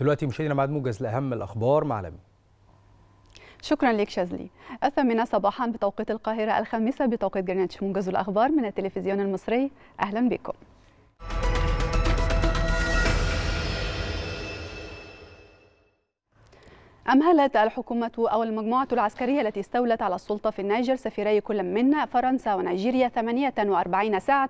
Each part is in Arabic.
دلوقتي مشاهدينا بعد موجز لاهم الاخبار مع لمي. شكرا لك شاذلي الثامنة صباحا بتوقيت القاهرة الخامسة بتوقيت جرينتش موجز الأخبار من التلفزيون المصري أهلا بكم أمهلت الحكومة أو المجموعة العسكرية التي استولت على السلطة في النيجر سفيري كل من فرنسا ونيجيريا 48 ساعة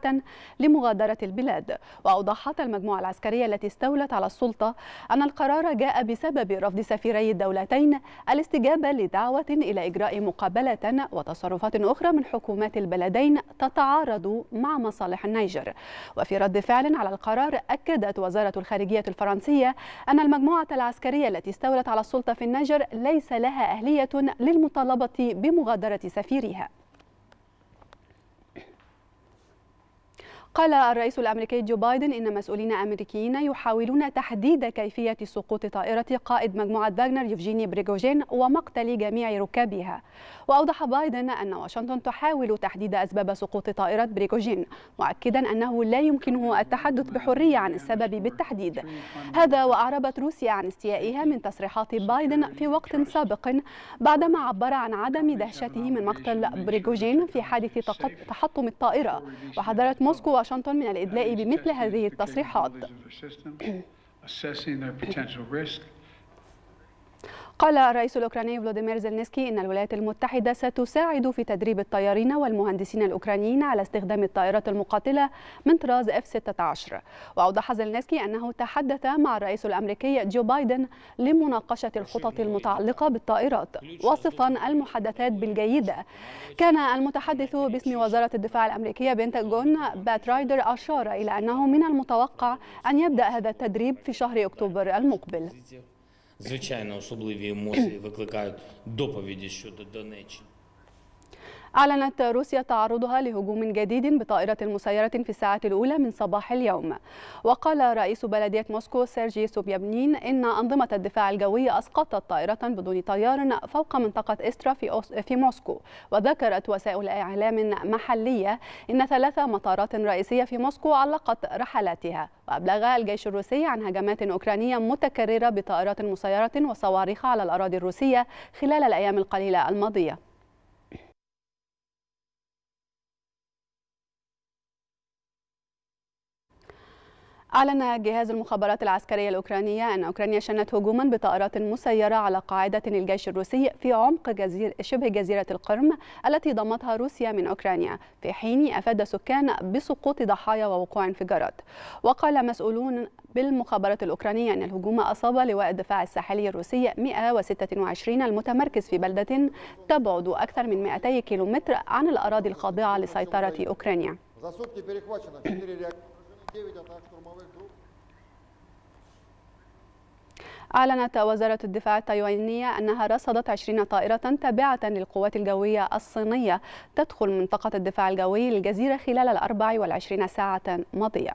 لمغادرة البلاد وأوضحت المجموعة العسكرية التي استولت على السلطة أن القرار جاء بسبب رفض سفيري الدولتين الاستجابة لدعوة إلى إجراء مقابلة وتصرفات أخرى من حكومات البلدين تتعارض مع مصالح النيجر وفي رد فعل على القرار أكدت وزارة الخارجية الفرنسية أن المجموعة العسكرية التي استولت على السلطة في النجر ليس لها أهلية للمطالبة بمغادرة سفيرها قال الرئيس الأمريكي جو بايدن إن مسؤولين أمريكيين يحاولون تحديد كيفية سقوط طائرة قائد مجموعة باغنر يفجيني بريغوجين ومقتل جميع ركابها وأوضح بايدن أن واشنطن تحاول تحديد أسباب سقوط طائرة بريغوجين مؤكدا أنه لا يمكنه التحدث بحرية عن السبب بالتحديد هذا وأعربت روسيا عن استيائها من تصريحات بايدن في وقت سابق بعدما عبر عن عدم دهشته من مقتل بريغوجين في حادث تحطم الطائرة وحضرت موسكو واشنطن من الإدلاء بمثل هذه التصريحات قال الرئيس الأوكراني فلوديمير زلنسكي إن الولايات المتحدة ستساعد في تدريب الطيارين والمهندسين الأوكرانيين على استخدام الطائرات المقاتلة من طراز F-16 وأوضح زلنسكي أنه تحدث مع الرئيس الأمريكي جو بايدن لمناقشة الخطط المتعلقة بالطائرات وصفا المحادثات بالجيدة كان المتحدث باسم وزارة الدفاع الأمريكية بنتاجون بات رايدر أشار إلى أنه من المتوقع أن يبدأ هذا التدريب في شهر أكتوبر المقبل Звичайно, особливі емоції викликають доповіді щодо Донеччини. أعلنت روسيا تعرضها لهجوم جديد بطائرة مسيرة في الساعة الأولى من صباح اليوم وقال رئيس بلدية موسكو سيرجي سوبيابنين إن أنظمة الدفاع الجوي أسقطت طائرة بدون طيار فوق منطقة إسترا في, أوس... في موسكو وذكرت وسائل إعلام محلية إن ثلاث مطارات رئيسية في موسكو علقت رحلاتها وأبلغ الجيش الروسي عن هجمات أوكرانية متكررة بطائرات مسيرة وصواريخ على الأراضي الروسية خلال الأيام القليلة الماضية أعلن جهاز المخابرات العسكرية الأوكرانية أن أوكرانيا شنت هجوما بطائرات مسيرة على قاعدة للجيش الروسي في عمق جزير شبه جزيرة القرم التي ضمتها روسيا من أوكرانيا في حين أفاد سكان بسقوط ضحايا ووقوع انفجارات وقال مسؤولون بالمخابرات الأوكرانية أن الهجوم أصاب لواء الدفاع الساحلي الروسي 126 المتمركز في بلدة تبعد أكثر من 200 كيلومتر عن الأراضي الخاضعة لسيطرة أوكرانيا أعلنت وزارة الدفاع التايوانية أنها رصدت 20 طائرة تابعة للقوات الجوية الصينية تدخل منطقة الدفاع الجوي للجزيرة خلال ال 24 ساعة ماضية.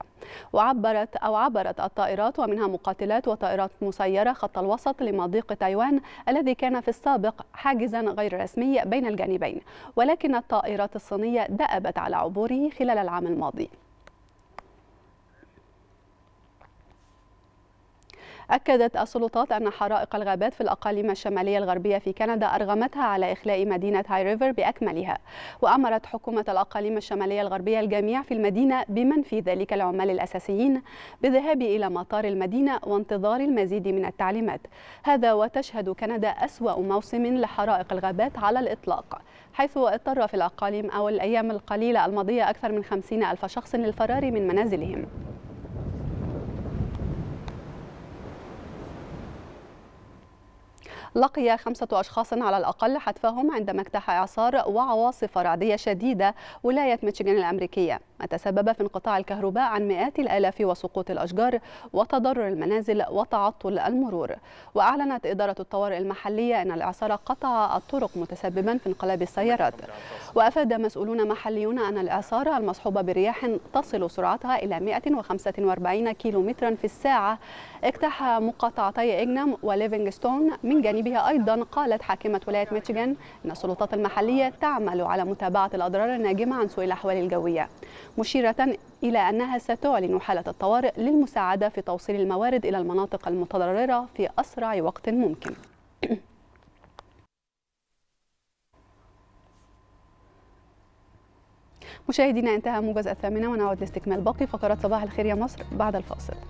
وعبرت أو عبرت الطائرات ومنها مقاتلات وطائرات مسيرة خط الوسط لمضيق تايوان الذي كان في السابق حاجزا غير رسمي بين الجانبين، ولكن الطائرات الصينية دأبت على عبوره خلال العام الماضي. أكدت السلطات أن حرائق الغابات في الأقاليم الشمالية الغربية في كندا أرغمتها على إخلاء مدينة هاي ريفر بأكملها وأمرت حكومة الأقاليم الشمالية الغربية الجميع في المدينة بمن في ذلك العمال الأساسيين بالذهاب إلى مطار المدينة وانتظار المزيد من التعليمات هذا وتشهد كندا أسوأ موسم لحرائق الغابات على الإطلاق حيث اضطر في الأقاليم أو الأيام القليلة الماضية أكثر من 50 ألف شخص للفرار من منازلهم لقي خمسة أشخاص على الأقل حتفهم عندما اجتاح إعصار وعواصف رعدية شديدة ولاية ميشيغان الأمريكية ما تسبب في انقطاع الكهرباء عن مئات الآلاف وسقوط الأشجار وتضرر المنازل وتعطل المرور وأعلنت إدارة الطوارئ المحلية أن الإعصار قطع الطرق متسببا في انقلاب السيارات وأفاد مسؤولون محليون أن الإعصار المصحوبة برياح تصل سرعتها إلى 145 كيلومترا في الساعة اجتاح مقاطعتي إجنام وليفينغستون من جانبها أيضا قالت حاكمة ولاية ميشيغان أن السلطات المحلية تعمل على متابعة الأضرار الناجمة عن سوء الأحوال الجوية مشيرة إلى أنها ستعلن حالة الطوارئ للمساعدة في توصيل الموارد إلى المناطق المتضررة في أسرع وقت ممكن مشاهدينا انتهى موجز الثامنة ونعود لاستكمال باقي فقرات صباح الخير يا مصر بعد الفاصل